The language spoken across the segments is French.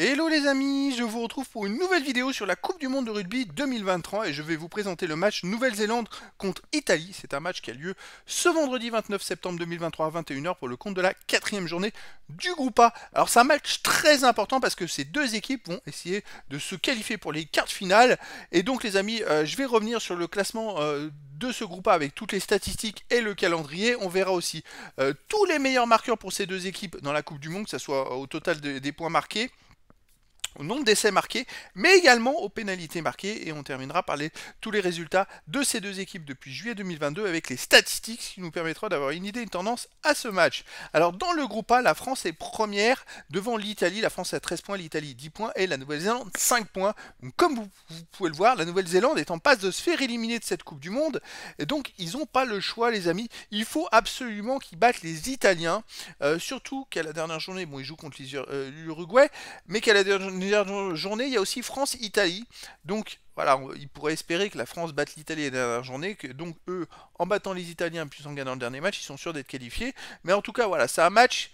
Hello les amis, je vous retrouve pour une nouvelle vidéo sur la Coupe du Monde de rugby 2023 et je vais vous présenter le match Nouvelle-Zélande contre Italie. C'est un match qui a lieu ce vendredi 29 septembre 2023 à 21h pour le compte de la quatrième journée du groupe A. Alors c'est un match très important parce que ces deux équipes vont essayer de se qualifier pour les quarts finales. Et donc les amis, euh, je vais revenir sur le classement euh, de ce groupe A avec toutes les statistiques et le calendrier. On verra aussi euh, tous les meilleurs marqueurs pour ces deux équipes dans la Coupe du Monde, que ce soit au total des points marqués au nombre d'essais marqués, mais également aux pénalités marquées. Et on terminera par les, tous les résultats de ces deux équipes depuis juillet 2022 avec les statistiques, qui nous permettront d'avoir une idée, une tendance à ce match. Alors dans le groupe A, la France est première devant l'Italie. La France a 13 points, l'Italie 10 points et la Nouvelle-Zélande 5 points. comme vous, pouvez le voir, la Nouvelle-Zélande est en passe de se faire éliminer de cette Coupe du Monde. Et donc ils n'ont pas le choix, les amis. Il faut absolument qu'ils battent les Italiens. Euh, surtout qu'à la dernière journée, bon ils jouent contre euh, l'Uruguay, mais qu'à la dernière journée dernière journée, il y a aussi France-Italie. Donc voilà, il pourrait espérer que la France batte l'Italie la dernière journée. Que, donc eux, en battant les Italiens, puis en gagnant le dernier match, ils sont sûrs d'être qualifiés. Mais en tout cas, voilà, c'est un match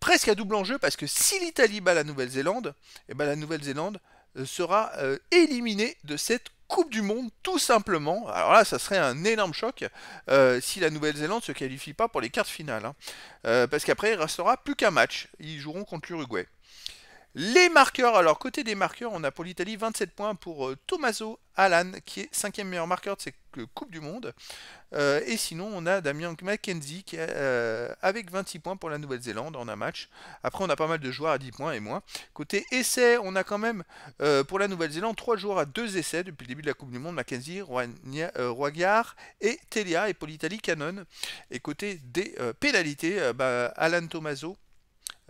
presque à double enjeu parce que si l'Italie bat la Nouvelle-Zélande, et eh ben, la Nouvelle-Zélande euh, sera euh, éliminée de cette Coupe du Monde, tout simplement. Alors là, ça serait un énorme choc euh, si la Nouvelle-Zélande ne se qualifie pas pour les quarts de finale. Hein. parce qu'après, il restera plus qu'un match. Ils joueront contre l'Uruguay. Les marqueurs, alors côté des marqueurs, on a pour l'Italie 27 points pour euh, Tommaso Alan, qui est cinquième meilleur marqueur de cette euh, Coupe du Monde. Euh, et sinon, on a Damien McKenzie avec 26 points pour la Nouvelle-Zélande en un match. Après, on a pas mal de joueurs à 10 points et moins. Côté essai, on a quand même pour la Nouvelle-Zélande 3 joueurs à 2 essais depuis le début de la Coupe du Monde McKenzie, Roigard et Telia. Et pour l'Italie, Canon. Et côté des pénalités, bah, Alan Tommaso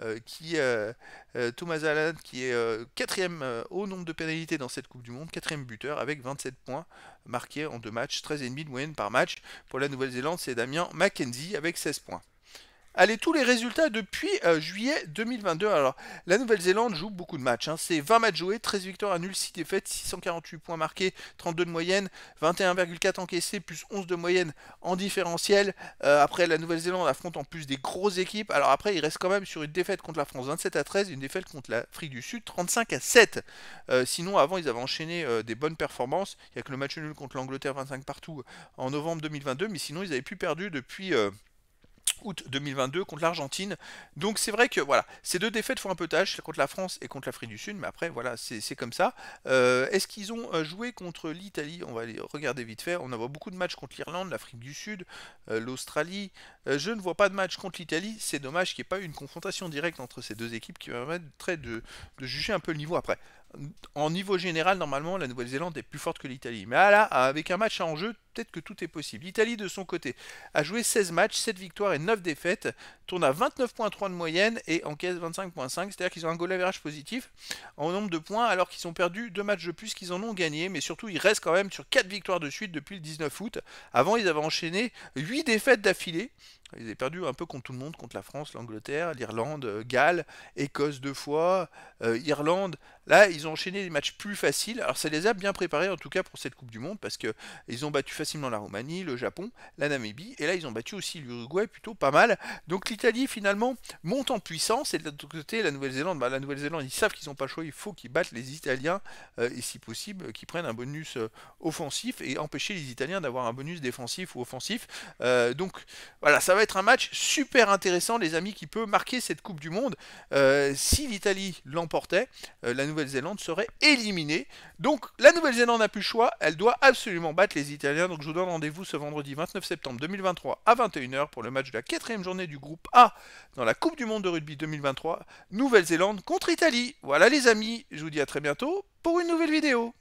euh, qui euh, euh, Thomas Allan qui est quatrième au nombre de pénalités dans cette Coupe du Monde, quatrième buteur avec 27 points marqués en deux matchs, 13,5 de moyenne par match. Pour la Nouvelle-Zélande, c'est Damien Mackenzie avec 16 points. Allez, tous les résultats depuis euh, juillet 2022. Alors, la Nouvelle-Zélande joue beaucoup de matchs. Hein. C'est 20 matchs joués, 13 victoires à nul, 6 défaites, 648 points marqués, 32 de moyenne, 21,4 encaissés, plus 11 de moyenne en différentiel. Euh, après, la Nouvelle-Zélande affronte en plus des grosses équipes. Alors après, il reste quand même sur une défaite contre la France 27 à 13, une défaite contre l'Afrique du Sud 35 à 7. Euh, sinon, avant, ils avaient enchaîné des bonnes performances. Il n'y a que le match nul contre l'Angleterre 25 partout en novembre 2022, mais sinon, ils n'avaient plus perdu depuis août 2022 contre l'Argentine. Donc c'est vrai que voilà, ces deux défaites font un peu tâche contre la France et contre l'Afrique du Sud, mais après voilà, c'est comme ça. Euh, est-ce qu'ils ont euh, joué contre l'Italie On va aller regarder vite fait. On a voit beaucoup de matchs contre l'Irlande, l'Afrique du Sud, euh, l'Australie. je ne vois pas de match contre l'Italie. C'est dommage qu'il n'y ait pas eu une confrontation directe entre ces deux équipes qui permettrait de, de juger un peu le niveau après en niveau général, normalement, la Nouvelle-Zélande est plus forte que l'Italie. Mais ah là, avec un match en jeu, peut-être que tout est possible. L'Italie, de son côté, a joué 16 matchs, 7 victoires et 9 défaites, tourne à 29.3 de moyenne et encaisse 25.5, c'est-à-dire qu'ils ont un goal average positif en nombre de points, alors qu'ils ont perdu 2 matchs de plus qu'ils en ont gagné, mais surtout, ils restent quand même sur 4 victoires de suite depuis le 19 août. Avant, ils avaient enchaîné 8 défaites d'affilée, ils avaient perdu un peu contre tout le monde, contre la France, l'Angleterre, l'Irlande, Galles, Écosse deux fois, euh, Irlande Là, ils ont enchaîné les matchs plus faciles. Alors, ça les a bien préparés, en tout cas, pour cette Coupe du Monde, parce que ils ont battu facilement la Roumanie, le Japon, la Namibie, et là, ils ont battu aussi l'Uruguay, plutôt pas mal. Donc, l'Italie, finalement, monte en puissance, et de l'autre côté, la Nouvelle-Zélande, bah, la Nouvelle-Zélande, ils savent qu'ils n'ont pas le choix, il faut qu'ils battent les Italiens, euh, et si possible, euh, qu'ils prennent un bonus euh, offensif, et empêcher les Italiens d'avoir un bonus défensif ou offensif. donc, voilà, ça va être un match super intéressant, les amis, qui peut marquer cette Coupe du Monde. si l'Italie l'emportait, la Nouvelle Nouvelle-Zélande serait éliminée. Donc la Nouvelle-Zélande n'a plus choix, elle doit absolument battre les Italiens. Donc je vous donne rendez-vous ce vendredi 29 septembre 2023 à 21h pour le match de la quatrième journée du groupe A dans la Coupe du Monde de rugby 2023, Nouvelle-Zélande contre Italie. Voilà les amis, je vous dis à très bientôt pour une nouvelle vidéo.